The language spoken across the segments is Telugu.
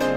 నమస్తే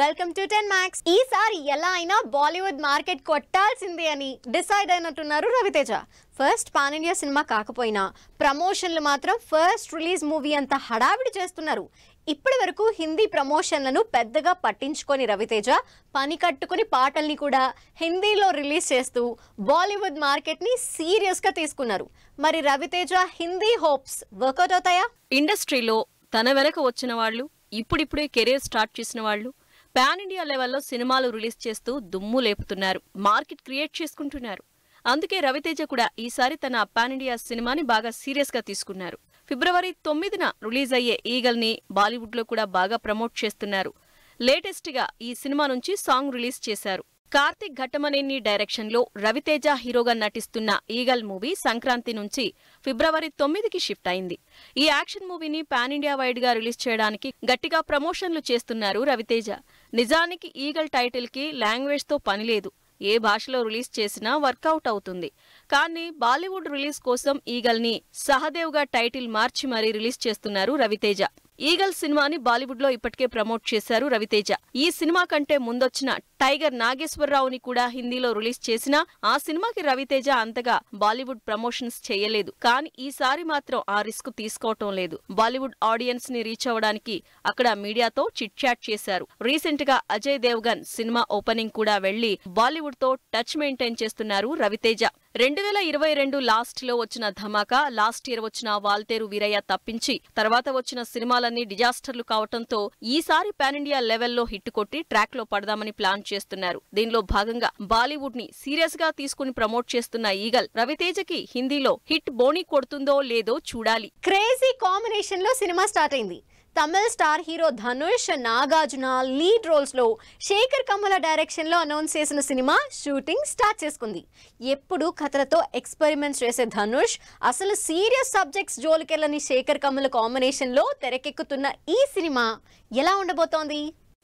వెల్కమ్ టు టెన్ మ్యాక్స్ ఈసారి ఎలా అయినా బాలీవుడ్ మార్కెట్ కొట్టాల్సిందే అని డిసైడ్ అయినట్టున్నారు రవితేజ ఫస్ట్ పాన్ ఇండియా సినిమా కాకపోయినా ప్రమోషన్లు మాత్రం ఫస్ట్ రిలీజ్ మూవీ అంత హడావిడి చేస్తున్నారు ఇప్పటి వరకు హిందీ ప్రమోషన్లను పెద్దగా పట్టించుకొని రవితేజ పని కట్టుకుని పాటల్ని కూడా హిందీలో రిలీజ్ చేస్తూ బాలీవుడ్ మార్కెట్ని సీరియస్గా తీసుకున్నారు మరి రవితేజ హిందీ హోప్స్ వర్కౌట్ అవుతాయా ఇండస్ట్రీలో తన వెనక వచ్చిన వాళ్ళు ఇప్పుడిప్పుడే కెరీర్ స్టార్ట్ చేసిన వాళ్ళు పాన్ ఇండియా లెవెల్లో సినిమాలు రిలీజ్ చేస్తూ దుమ్ము లేపుతున్నారు మార్కెట్ క్రియేట్ చేసుకుంటున్నారు అందుకే రవితేజ కూడా ఈసారి తన పాన్ ఇండియా సినిమాని బాగా సీరియస్గా తీసుకున్నారు ఫిబ్రవరి తొమ్మిదిన రిలీజ్ అయ్యే ఈగల్ని బాలీవుడ్లో కూడా బాగా ప్రమోట్ చేస్తున్నారు లేటెస్ట్గా ఈ సినిమా నుంచి సాంగ్ రిలీజ్ చేశారు కార్తిక్ ఘట్టమనేని డైరెక్షన్లో రవితేజ హీరోగా నటిస్తున్న ఈగల్ మూవీ సంక్రాంతి నుంచి ఫిబ్రవరి తొమ్మిదికి షిఫ్ట్ అయింది ఈ యాక్షన్ మూవీని పాన్ ఇండియా వైడ్గా రిలీజ్ చేయడానికి గట్టిగా ప్రమోషన్లు చేస్తున్నారు రవితేజ నిజానికి ఈగల్ టైటిల్కి లాంగ్వేజ్తో పనిలేదు ఏ భాషలో రిలీజ్ చేసినా వర్కౌట్ అవుతుంది కానీ బాలీవుడ్ రిలీజ్ కోసం ఈగల్ని సహదేవ్గా టైటిల్ మార్చి మరీ రిలీజ్ చేస్తున్నారు రవితేజ ఈగల్ సినిమాని బాలీవుడ్ లో ఇప్పటికే ప్రమోట్ చేశారు రవితేజ ఈ సినిమా కంటే ముందొచ్చిన టైగర్ నాగేశ్వరరావుని కూడా హిందీలో రిలీజ్ చేసినా ఆ సినిమాకి రవితేజ అంతగా బాలీవుడ్ ప్రమోషన్స్ చేయలేదు కానీ ఈసారి మాత్రం ఆ రిస్క్ తీసుకోవటం లేదు బాలీవుడ్ ఆడియన్స్ ని రీచ్ అవ్వడానికి అక్కడ మీడియాతో చిట్చాట్ చేశారు రీసెంట్ గా అజయ్ దేవ్గన్ సినిమా ఓపెనింగ్ కూడా వెళ్లి బాలీవుడ్ తో టచ్ మెయింటైన్ చేస్తున్నారు రవితేజ రెండు వేల ఇరవై రెండు లాస్ట్ లో వచ్చిన ధమాకా లాస్ట్ ఇయర్ వచ్చిన వాల్తేరు వీరయ్య తప్పించి తర్వాత వచ్చిన సినిమాలన్నీ డిజాస్టర్లు కావడంతో ఈసారి పాన్ ఇండియా లెవెల్లో హిట్ కొట్టి ట్రాక్ లో పడదామని ప్లాన్ చేస్తున్నారు దీనిలో భాగంగా బాలీవుడ్ ని సీరియస్ గా తీసుకుని ప్రమోట్ చేస్తున్న ఈగల్ రవితేజకి హిందీలో హిట్ బోని కొడుతుందో లేదో చూడాలి క్రేజీ కాంబినేషన్ లో సినిమా స్టార్ట్ అయింది తమిళ star hero Dhanush Nagarjuna lead రోల్స్లో శేఖర్ కమల డైరెక్షన్లో అనౌన్స్ చేసిన సినిమా షూటింగ్ స్టార్ట్ చేసుకుంది ఎప్పుడు కథలతో ఎక్స్పెరిమెంట్స్ చేసే ధనుష్ అసలు సీరియస్ సబ్జెక్ట్స్ జోలికెళ్ళని శేఖర్ కమల కాంబినేషన్లో తెరకెక్కుతున్న ఈ సినిమా ఎలా ఉండబోతోంది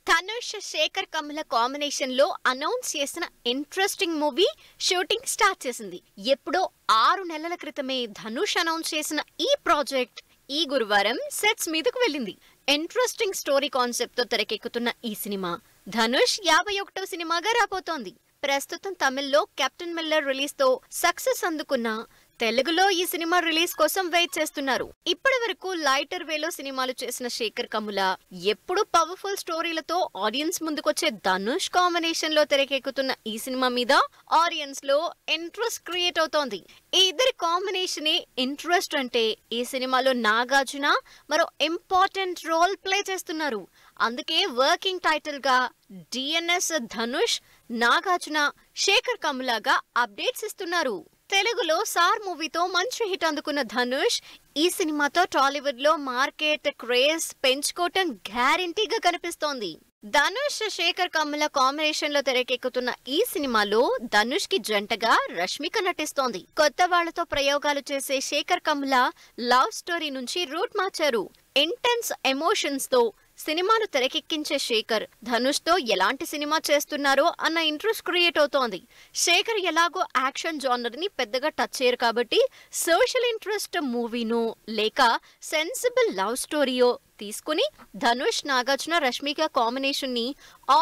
ధనుష్ శేఖర్ కమల కాంబినేషన్ లో అనౌన్స్ చేసిన ఇంట్రెస్టింగ్ మూవీ షూటింగ్ స్టార్ట్ చేసింది ఎప్పుడో ఆరు నెలల క్రితమే ధనుష్ అనౌన్స్ చేసిన ఈ ప్రాజెక్ట్ ఈ గురువారం సెట్స్ మీదకు వెళ్ళింది ఇంట్రెస్టింగ్ స్టోరీ కాన్సెప్ట్ తో తెరకెక్కుతున్న ఈ సినిమా ధనుష్ యాభై ఒకటో సినిమాగా రాబోతోంది ప్రస్తుతం తమిళ్లో కెప్టెన్ మిల్లర్ రిలీజ్ తో సక్సెస్ అందుకున్న తెలుగులో ఈ సినిమా రిలీజ్ కోసం వెయిట్ చేస్తున్నారు ఇప్పటి వరకు లైటర్ వేలో సినిమాలు చేసిన శేఖర్ కముల ఎప్పుడు పవర్ఫుల్ స్టోరీలతో ఆడియన్స్ ముందుకొచ్చే ధనుష్ కాంబినేషన్ లో తెరకెక్కుతున్న ఈ సినిమా మీద ఆడియన్స్ లో ఇంట్రెస్ట్ క్రియేట్ అవుతోంది ఈ ఇద్దరి కాంబినేషనే ఇంట్రెస్ట్ అంటే ఈ సినిమాలో నాగార్జున మరో ఇంపార్టెంట్ రోల్ ప్లే చేస్తున్నారు అందుకే వర్కింగ్ టైటిల్ గా డిఎన్ఎస్ ధనుష్ నాగార్జున శేఖర్ కములాగా అప్డేట్స్ ఇస్తున్నారు తెలుగులో సార్ మూవీతో మంచి హిట్ అందుకున్న ధనుష్ ఈ సినిమాతో టాలీవుడ్ లో మార్కెట్ క్రేజ్ పెంచుకోవటం గ్యారంటీగా కనిపిస్తోంది ధనుష్ శేఖర్ కమ్ముల కాంబినేషన్ లో తెరకెక్కుతున్న ఈ సినిమాలో ధనుష్ కి జంటగా రష్మిక నటిస్తోంది కొత్త వాళ్లతో ప్రయోగాలు చేసే శేఖర్ కమ్ముల లవ్ స్టోరీ నుంచి రూట్ మార్చారు ఇంటెన్స్ ఎమోషన్స్ తో సినిమాను తెరకెక్కించే శేఖర్ ధనుష్ తో ఎలాంటి సినిమా చేస్తున్నారో అన్న ఇంట్రెస్ట్ క్రియేట్ అవుతోంది శేఖర్ ఎలాగో యాక్షన్ ని పెద్దగా టచ్ చేయరు కాబట్టి సోషల్ ఇంట్రెస్ట్ మూవీనో లేక సెన్సిబుల్ లవ్ స్టోరీయో తీసుకుని ధనుష్ నాగార్జున రష్మిక కాంబినేషన్ ని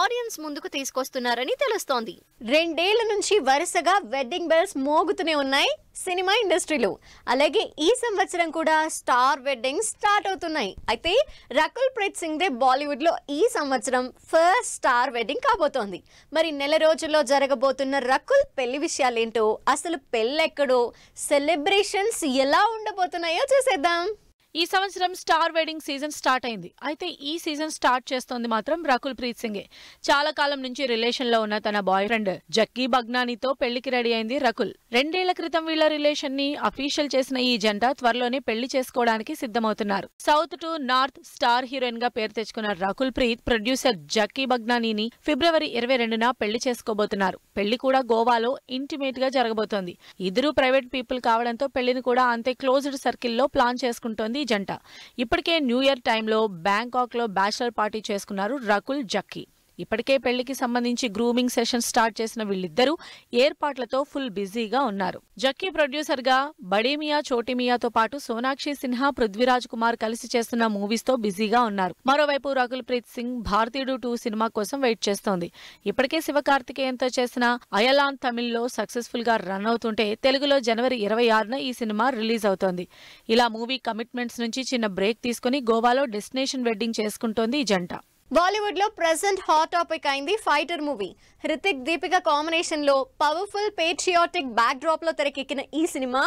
ఆడియన్స్ ముందుకు తీసుకొస్తున్నారని తెలుస్తోంది రెండేళ్ల నుంచి వరుసగా వెడ్డింగ్ బెల్స్ మోగుతూనే ఉన్నాయి సినిమా ఇండస్ట్రీలో అలాగే ఈ సంవత్సరం కూడా స్టార్ వెడ్డింగ్ స్టార్ట్ అవుతున్నాయి అయితే రకుల్ ప్రీత్ సింగ్ బాలీవుడ్ బాలీవుడ్లో ఈ సంవత్సరం ఫస్ట్ స్టార్ వెడ్డింగ్ కాబోతోంది మరి నెల రోజుల్లో జరగబోతున్న రకుల్ పెళ్లి విషయాలేంటో అసలు పెళ్ళెక్కడో సెలబ్రేషన్స్ ఎలా ఉండబోతున్నాయో చూసేద్దాం ఈ సంవత్సరం స్టార్ వెడ్డింగ్ సీజన్ స్టార్ట్ అయింది అయితే ఈ సీజన్ స్టార్ట్ చేస్తోంది మాత్రం రకుల్ ప్రీత్ సింగే చాలా కాలం నుంచి రిలేషన్ లో ఉన్న తన బాయ్ ఫ్రెండ్ జక్కీ బగ్నానితో పెళ్లికి రెడీ అయింది రకుల్ రెండేళ్ల క్రితం వీళ్ళ రిలేషన్ ని అఫీషియల్ చేసిన ఈ జంట త్వరలోనే పెళ్లి చేసుకోవడానికి సిద్ధమవుతున్నారు south to north star heroine గా పేరు తెచ్చుకున్న రకుల్ ప్రీత్ ప్రొడ్యూసర్ జక్కీ బగ్నానీని ఫిబ్రవరి ఇరవై రెండున పెళ్లి చేసుకోబోతున్నారు పెళ్లి కూడా గోవాలో ఇంటిమేట్ గా జరగబోతోంది ఇద్దరు ప్రైవేట్ పీపుల్ కావడంతో పెళ్లిని కూడా అంతే క్లోజ్డ్ సర్కిల్ లో ప్లాన్ చేసుకుంటోంది జంట ఇప్పటికే న్యూ ఇయర్ టైంలో బ్యాంకాక్లో బ్యాచిలర్ పార్టీ చేసుకున్నారు రకుల్ జక్కీ ఇప్పటికే పెళ్లికి సంబంధించి గ్రూమింగ్ సెషన్ స్టార్ట్ చేసిన వీళ్ళిద్దరూ ఏర్పాట్లతో ఫుల్ బిజీగా ఉన్నారు జక్కీ ప్రొడ్యూసర్గా బడేమియా చోటిమియాతో పాటు సోనాక్షి సిన్హా పృథ్వీరాజ్ కుమార్ కలిసి చేస్తున్న మూవీస్తో బిజీగా ఉన్నారు మరోవైపు రకుల్ ప్రీత్ సింగ్ భారతీయుడు టూ సినిమా కోసం వెయిట్ చేస్తోంది ఇప్పటికే శివకార్తికేయంతో చేసిన అయలాన్ తమిళ్లో సక్సెస్ఫుల్ గా రన్ అవుతుంటే తెలుగులో జనవరి ఇరవై ఆరున ఈ సినిమా రిలీజ్ అవుతోంది ఇలా మూవీ కమిట్మెంట్స్ నుంచి చిన్న బ్రేక్ తీసుకుని గోవాలో డెస్టినేషన్ వెడ్డింగ్ చేసుకుంటోంది ఈ జంట బాలీవుడ్ లో ప్రెసెంట్ హాట్ టాపిక్ అయింది fighter movie Hrithik Deepika combination లో పవర్ఫుల్ పేట్రియాటిక్ బ్యాక్ డ్రాప్ లో తెరకెక్కిన ఈ సినిమా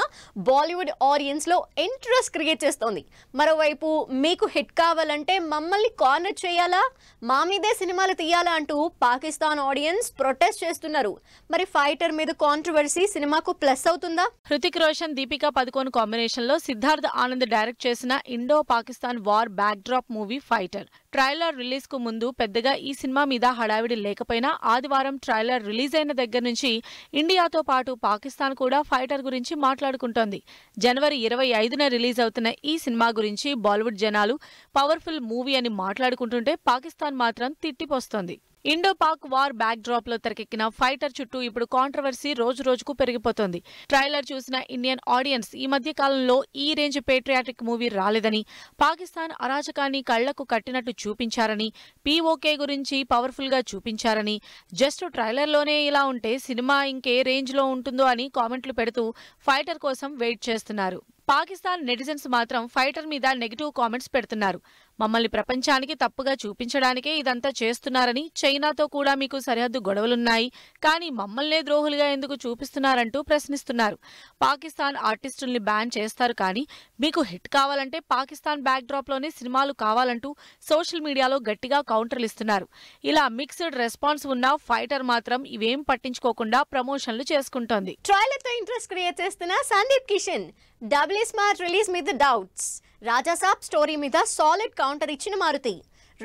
బాలీవుడ్ ఆడియన్స్ లో ఇంట్రెస్ట్ క్రియేట్ చేస్తోంది మరోవైపు మీకు హిట్ కావాలంటే మమ్మల్ని కార్నర్ చేయాలా మా మీదే సినిమాలు తీయాలా అంటూ పాకిస్తాన్ ఆడియన్స్ ప్రొటెస్ట్ చేస్తున్నారు మరి ఫైటర్ మీద కాంట్రవర్సీ సినిమాకు ప్లస్ అవుతుందా హృతిక్ రోషన్ దీపిక పదకొండు కాంబినేషన్ లో సిద్ధార్థ్ ఆనంద్ డైరెక్ట్ చేసిన Indo Pakistan war backdrop movie fighter trailer release కు ముందు పెద్దగా ఈ సినిమా మీద హడావిడి లేకపోయినా ఆదివారం ట్రైలర్ రిలీజ్ అయిన దగ్గర నుంచి ఇండియాతో పాటు పాకిస్తాన్ కూడా ఫైటర్ గురించి మాట్లాడుకుంటోంది జనవరి ఇరవై ఐదున రిలీజ్ అవుతున్న ఈ సినిమా గురించి బాలీవుడ్ జనాలు పవర్ఫుల్ మూవీ అని మాట్లాడుకుంటుంటే పాకిస్తాన్ మాత్రం తిట్టిపోస్తోంది Indo Pak war backdrop లో తెరకెక్కిన ఫైటర్ చుట్టూ ఇప్పుడు కాంట్రవర్సీ రోజు రోజుకు పెరిగిపోతోంది ట్రైలర్ చూసిన ఇండియన్ ఆడియన్స్ ఈ మధ్య కాలంలో ఈ రేంజ్ పేట్రియాటిక్ మూవీ రాలేదని పాకిస్తాన్ అరాచకాన్ని కళ్లకు కట్టినట్టు చూపించారని పీఓకే గురించి పవర్ఫుల్ గా చూపించారని జస్ట్ ట్రైలర్లోనే ఇలా ఉంటే సినిమా ఇంకే రేంజ్ లో ఉంటుందో అని కామెంట్లు పెడుతూ ఫైటర్ కోసం వెయిట్ చేస్తున్నారు పాకిస్తాన్ నెటిజన్స్ మాత్రం ఫైటర్ మీద నెగిటివ్ కామెంట్స్ పెడుతున్నారు మమ్మల్ని ప్రపంచానికి తప్పుగా చూపించడానికే ఇదంతా చేస్తున్నారని చైనాతో కూడా మీకు సరిహద్దు గొడవలున్నాయి కానీ మమ్మల్నే ద్రోహులుగా ఎందుకు చూపిస్తున్నారంటూ ప్రశ్నిస్తున్నారు పాకిస్తాన్ ఆర్టిస్టుల్ని బ్యాన్ చేస్తారు కానీ మీకు హిట్ కావాలంటే పాకిస్తాన్ డ్రాప్లోనే సినిమాలు కావాలంటూ సోషల్ మీడియాలో గట్టిగా కౌంటర్లు ఇస్తున్నారు ఇలా మిక్స్డ్ రెస్పాన్స్ ఉన్న ఫైటర్ మాత్రం ఇవేం పట్టించుకోకుండా ప్రమోషన్లు చేసుకుంటోంది ట్రైలర్ తో ఇంట్రెస్ట్ క్రియేట్ చేస్తున్న Sandeep Kishan W smart release మీద డౌట్స్ రాజాసాబ్ స్టోరీ మీద సాలిడ్ కౌంటర్ ఇచ్చిన మారుతి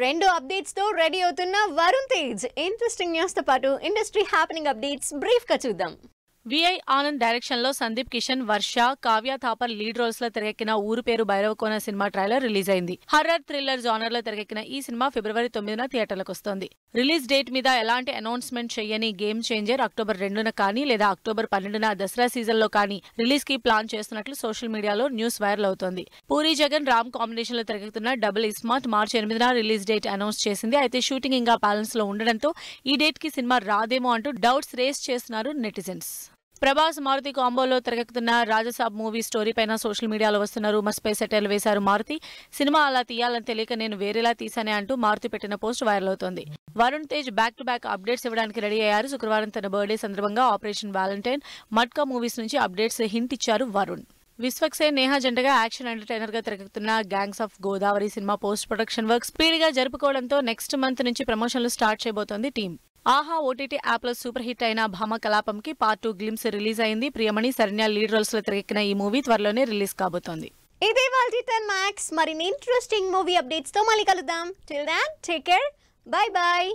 రెండు అప్డేట్స్తో రెడీ అవుతున్న వరుణ్ తేజ్ ఇంట్రెస్టింగ్ న్యూస్తో పాటు ఇండస్ట్రీ హ్యాపెనింగ్ అప్డేట్స్ బ్రీఫ్గా చూద్దాం విఐ ఆనంద్ డైరెక్షన్ లో సందీప్ కిషన్ వర్ష కావ్య థాపర్ లీడ్ రోల్స్ లో తెరకెక్కిన Ooru Peru Bhairavakona cinema trailer release అయింది హర్రర్ థ్రిల్లర్ జానర్ లో తెరకెక్కిన ఈ సినిమా ఫిబ్రవరి తొమ్మిదిన థియేటర్లకు వస్తోంది రిలీజ్ డేట్ మీద ఎలాంటి అనౌన్స్మెంట్ చేయని గేమ్ చేంజర్ అక్టోబర్ రెండున కానీ లేదా అక్టోబర్ పన్నెండున దసరా సీజన్ లో కానీ రిలీజ్ కి ప్లాన్ చేస్తున్నట్లు సోషల్ మీడియాలో న్యూస్ వైరల్ అవుతోంది పూరి జగన్ రామ్ కాంబినేషన్ లో తెరకెక్కుతున్న డబుల్ ఇస్మార్ట్ మార్చి ఎనిమిదిన రిలీజ్ డేట్ అనౌన్స్ చేసింది అయితే షూటింగ్ ఇంకా బ్యాలెన్స్ లో ఉండడంతో ఈ డేట్ కి సినిమా రాదేమో అంటూ డౌట్స్ రేస్ చేస్తున్నారు నెటిజన్స్ ప్రభాస్ మారుతి కాంబోలో తెరకెక్కుతున్న రాజసాబ్ మూవీ స్టోరీ పైన సోషల్ మీడియాలో వస్తున్న రూమర్స్ పై సెటైల్ వేశారు మారుతి సినిమా అలా తీయాలని తెలియక నేను వేరేలా తీశానే అంటూ మారుతి పెట్టిన పోస్ట్ వైరల్ అవుతోంది Varun Tej back to back updates ఇవ్వడానికి రెడీ అయ్యారు శుక్రవారం తన బర్త్డే సందర్భంగా ఆపరేషన్ వ్యాలంటైన్ మట్కా మూవీస్ నుంచి అప్డేట్స్ హింట్ ఇచ్చారు వరుణ్ విశ్వక్సే నేహా జెండగా యాక్షన్ ఎంటర్టైనర్ గా తెరకెక్కుతున్న gangs of Godavari cinema post production work speed గా జరుపుకోవడంతో నెక్స్ట్ మంత్ నుంచి ప్రమోషన్లు స్టార్ట్ చేయబోతోంది టీం ఆహా ఓటీటీ యాప్లో సూపర్ హిట్ అయిన భామ కలాపంకి పార్ట్ టూ గ్లిమ్స్ రిలీజ్ అయింది ప్రియమణి సరణ్య లీడ్ రోల్స్లో తెరకెక్కిన ఈ మూవీ త్వరలోనే రిలీజ్ కాబోతోంది ఇదే వాళ్ళ టెన్ మ్యాక్స్ మరిన్ని ఇంట్రెస్టింగ్ మూవీ అప్డేట్స్తో మళ్ళీ కలుద్దాం till then take care bye bye